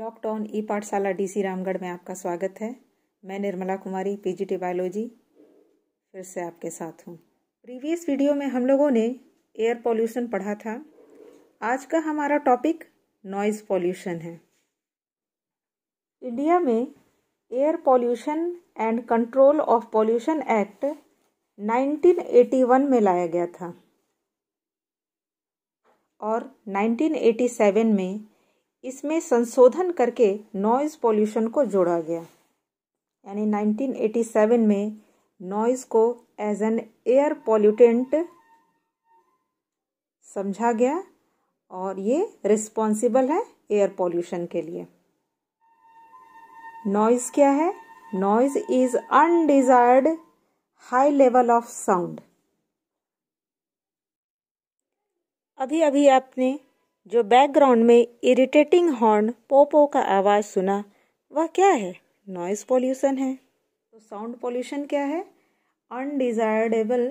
lockdown ई पाठशाला DC Ramgarh में आपका स्वागत है मैं निर्मला कुमारी पीजीटी बायोलॉजी फिर से आपके साथ हूँ प्रीवियस वीडियो में हम लोगों ने एयर पॉल्यूशन पढ़ा था आज का हमारा टॉपिक नॉइज़ पॉल्यूशन है इंडिया में air pollution and control of pollution act 1981 में लाया गया था और 1987 में इसमें संशोधन करके नॉइज़ पॉल्यूशन को जोड़ा गया यानी 1987 में नॉइज़ को एज एन एयर पॉल्यूटेंट समझा गया और ये रिस्पॉन्सिबल है एयर पॉल्यूशन के लिए नॉइज़ क्या है noise is undesired high level of sound अभी अभी आपने जो बैकग्राउंड में इरिटेटिंग हॉर्न पोपो का आवाज़ सुना वह क्या है नॉइज़ पॉल्यूशन है तो साउंड पॉल्यूशन क्या है undesirable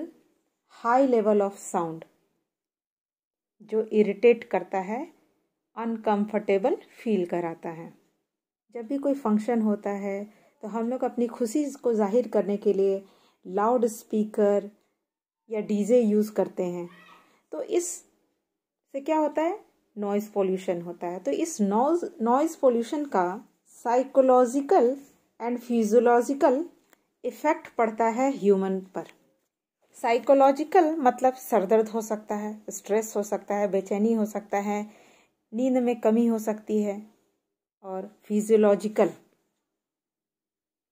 high level of sound जो इरिटेट करता है अनकंफर्टेबल फील कराता है जब भी कोई फंक्शन होता है तो हम लोग अपनी खुशी को जाहिर करने के लिए लाउड स्पीकर या डीजे यूज़ करते हैं तो इस से क्या होता है नॉइज़ पोल्यूशन होता है तो इस नॉइज नॉइज़ पोल्यूशन का साइकोलॉजिकल एंड फिजोलॉजिकल इफ़ेक्ट पड़ता है ह्यूमन पर साइकोलॉजिकल मतलब सरदर्द हो सकता है स्ट्रेस हो सकता है बेचैनी हो सकता है नींद में कमी हो सकती है और फिजियोलॉजिकल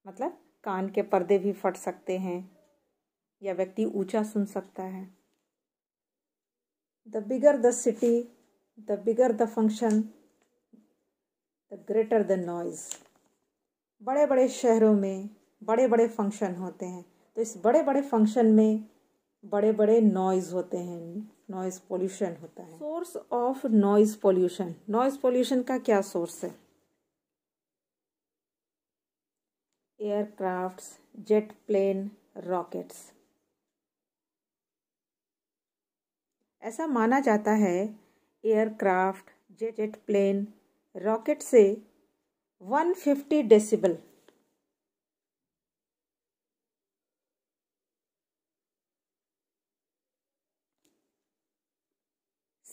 मतलब कान के पर्दे भी फट सकते हैं या व्यक्ति ऊंचा सुन सकता है the bigger the city the bigger the function the greater the noise बड़े बड़े शहरों में बड़े बड़े फंक्शन होते हैं तो इस बड़े बड़े फंक्शन में बड़े बड़े नॉइज़ होते हैं नॉइज़ पोल्यूशन होता है source of noise pollution noise pollution का क्या सोर्स है एयरक्राफ्ट्स जेट प्लेन रॉकेट्स ऐसा माना जाता है aircraft jet aeroplane rocket से 150 डेसिबल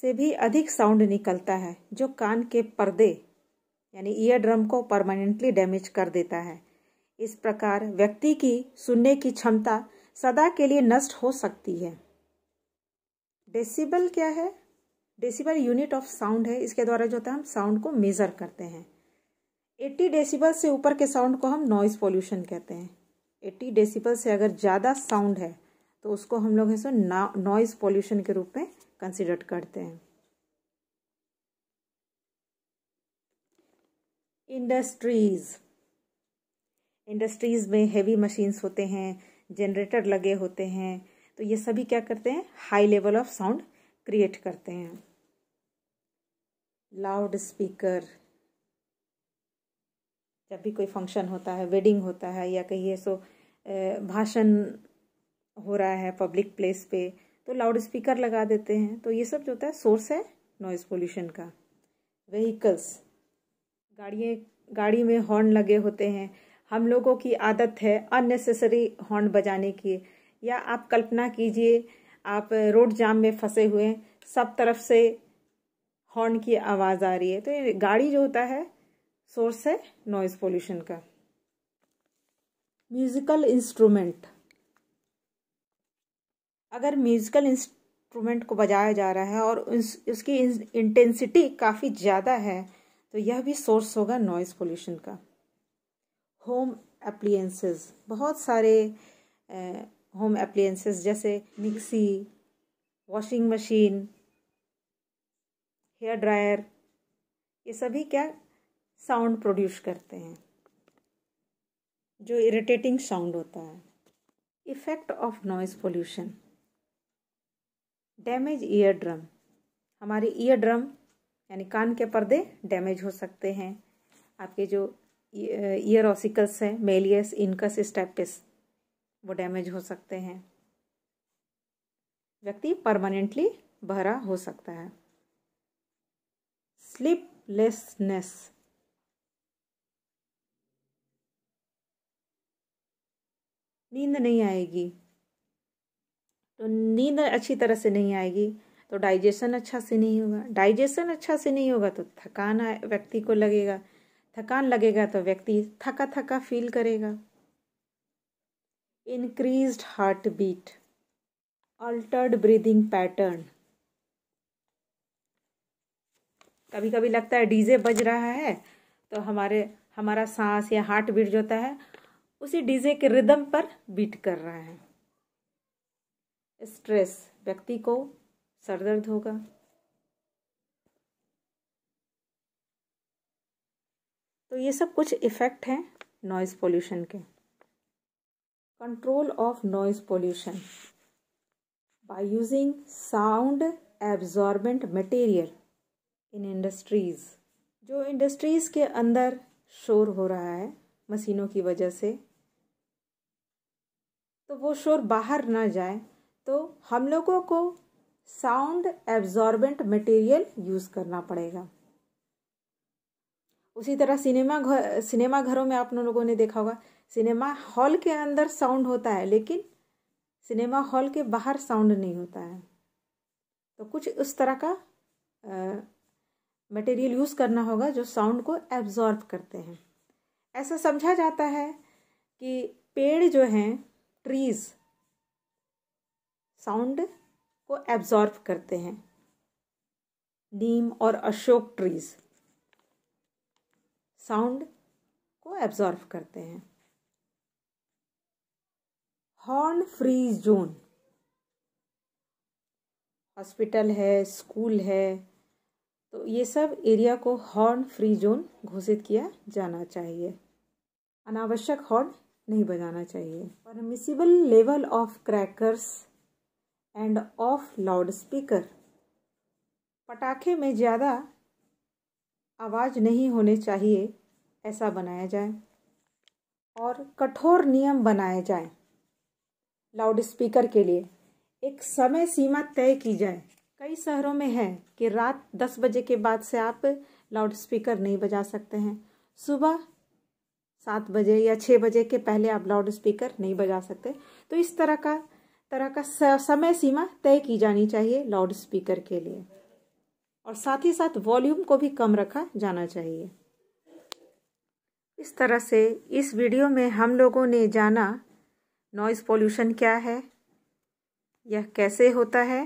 से भी अधिक साउंड निकलता है जो कान के पर्दे यानी ईयर ड्रम को परमानेंटली डैमेज कर देता है इस प्रकार व्यक्ति की सुनने की क्षमता सदा के लिए नष्ट हो सकती है डेसिबल क्या है डेसिबल यूनिट ऑफ साउंड है इसके द्वारा जो होता है हम साउंड को मेज़र करते हैं 80 डेसिबल से ऊपर के साउंड को हम नॉइज़ पोल्यूशन कहते हैं 80 डेसिबल से अगर ज़्यादा साउंड है तो उसको हम लोग है सो नॉइज़ पोल्यूशन के रूप में कंसिडर करते हैं इंडस्ट्रीज़ इंडस्ट्रीज़ में हैवी मशीन्स होते हैं जनरेटर लगे होते हैं तो ये सभी क्या करते हैं high level of sound create करते हैं लाउड स्पीकर जब भी कोई फंक्शन होता है वेडिंग होता है या कहिए सो भाषण हो रहा है पब्लिक प्लेस पे तो लाउड स्पीकर लगा देते हैं तो ये सब जो होता है सोर्स है नॉइज़ पोल्यूशन का व्हीकल्स गाड़ियाँ गाड़ी में हॉर्न लगे होते हैं हम लोगों की आदत है अननेसेसरी हॉर्न बजाने की या आप कल्पना कीजिए आप रोड जाम में फंसे हुए सब तरफ से हॉर्न की आवाज़ आ रही है तो ये गाड़ी जो होता है सोर्स है नॉइज़ पोल्यूशन का म्यूज़िकल इंस्ट्रूमेंट अगर म्यूज़िकल इंस्ट्रूमेंट को बजाया जा रहा है और उसकी इंटेंसिटी काफ़ी ज़्यादा है तो यह भी सोर्स होगा नॉइज़ पोल्यूशन का होम अप्लियंसेस बहुत सारे होम अप्लियंसेस जैसे mixie washing machine hair dryer ये सभी क्या साउंड प्रोड्यूस करते हैं जो इरिटेटिंग साउंड होता है effect of noise pollution damage ear drum हमारे ईयर ड्रम यानी कान के पर्दे डैमेज हो सकते हैं आपके जो ईयर ऑसिकल्स हैं मेलियस इनकस स्टेपिस वो डैमेज हो सकते हैं व्यक्ति परमानेंटली बहरा हो सकता है sleeplessness नींद नहीं आएगी तो नींद अच्छी तरह से नहीं आएगी तो डाइजेशन अच्छा से नहीं होगा डाइजेशन अच्छा से नहीं होगा तो थकान व्यक्ति को लगेगा थकान लगेगा तो व्यक्ति थका थका फील करेगा increase heart beat altered breathing pattern कभी कभी लगता है डीजे बज रहा है तो हमारे हमारा सांस या हार्ट बीट जो होता है उसी डीजे के रिदम पर बीट कर रहा है स्ट्रेस व्यक्ति को सरदर्द होगा तो ये सब कुछ इफ़ेक्ट हैं नॉइज़ पोल्यूशन के control of noise pollution by using sound absorbent material in industries जो इंडस्ट्रीज़ के अंदर शोर हो रहा है मशीनों की वजह से तो वो शोर बाहर ना जाए तो हम लोगों को साउंड एब्जॉर्बेंट मटेरियल यूज़ करना पड़ेगा उसी तरह सिनेमा घर सिनेमा घरों में आप लोगों ने देखा होगा सिनेमा हॉल के अंदर साउंड होता है लेकिन सिनेमा हॉल के बाहर साउंड नहीं होता है तो कुछ उस तरह का आ, मटेरियल यूज़ करना होगा जो साउंड को एब्जॉर्ब करते हैं ऐसा समझा जाता है कि पेड़ जो हैं ट्रीज़ साउंड को एब्जॉर्ब करते हैं नीम और अशोक ट्रीज़ साउंड को एब्जॉर्ब करते हैं हॉर्न फ्री जोन हॉस्पिटल है स्कूल है तो ये सब एरिया को हॉर्न फ्री जोन घोषित किया जाना चाहिए अनावश्यक हॉर्न नहीं बजाना चाहिए permissible level of crackers and of loud speaker पटाखे में ज़्यादा आवाज़ नहीं होने चाहिए ऐसा बनाया जाए और कठोर नियम बनाए जाए लाउड स्पीकर के लिए एक समय सीमा तय की जाए कई शहरों में है कि रात दस बजे के बाद से आप लाउड स्पीकर नहीं बजा सकते हैं सुबह सात बजे या छः बजे के पहले आप लाउड स्पीकर नहीं बजा सकते तो इस तरह का तरह का समय सीमा तय की जानी चाहिए लाउड स्पीकर के लिए और साथ ही साथ वॉल्यूम को भी कम रखा जाना चाहिए इस तरह से इस वीडियो में हम लोगों ने जाना नॉइज़ पॉल्यूशन क्या है यह कैसे होता है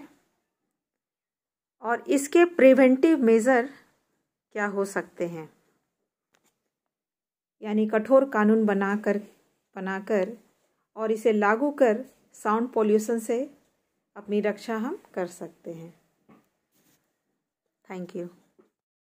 और इसके प्रिवेंटिव मेज़र क्या हो सकते हैं यानी कठोर कानून बनाकर बनाकर और इसे लागू कर साउंड पॉल्यूशन से अपनी रक्षा हम कर सकते हैं थैंक यू